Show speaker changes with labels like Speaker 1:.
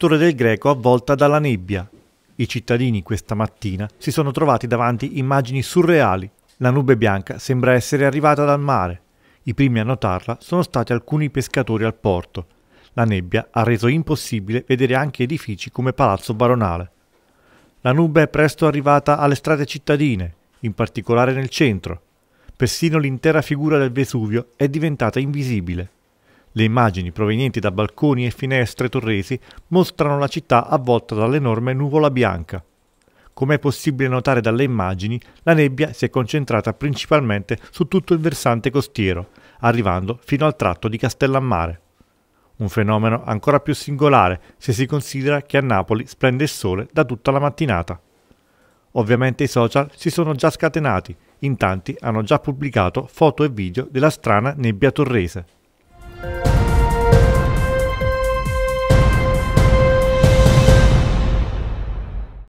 Speaker 1: Torre del Greco avvolta dalla nebbia. I cittadini questa mattina si sono trovati davanti immagini surreali. La nube bianca sembra essere arrivata dal mare. I primi a notarla sono stati alcuni pescatori al porto. La nebbia ha reso impossibile vedere anche edifici come Palazzo Baronale. La nube è presto arrivata alle strade cittadine, in particolare nel centro. Persino l'intera figura del Vesuvio è diventata invisibile. Le immagini provenienti da balconi e finestre torresi mostrano la città avvolta dall'enorme nuvola bianca. Come è possibile notare dalle immagini, la nebbia si è concentrata principalmente su tutto il versante costiero, arrivando fino al tratto di Castellammare. Un fenomeno ancora più singolare se si considera che a Napoli splende il sole da tutta la mattinata. Ovviamente i social si sono già scatenati, in tanti hanno già pubblicato foto e video della strana nebbia torrese.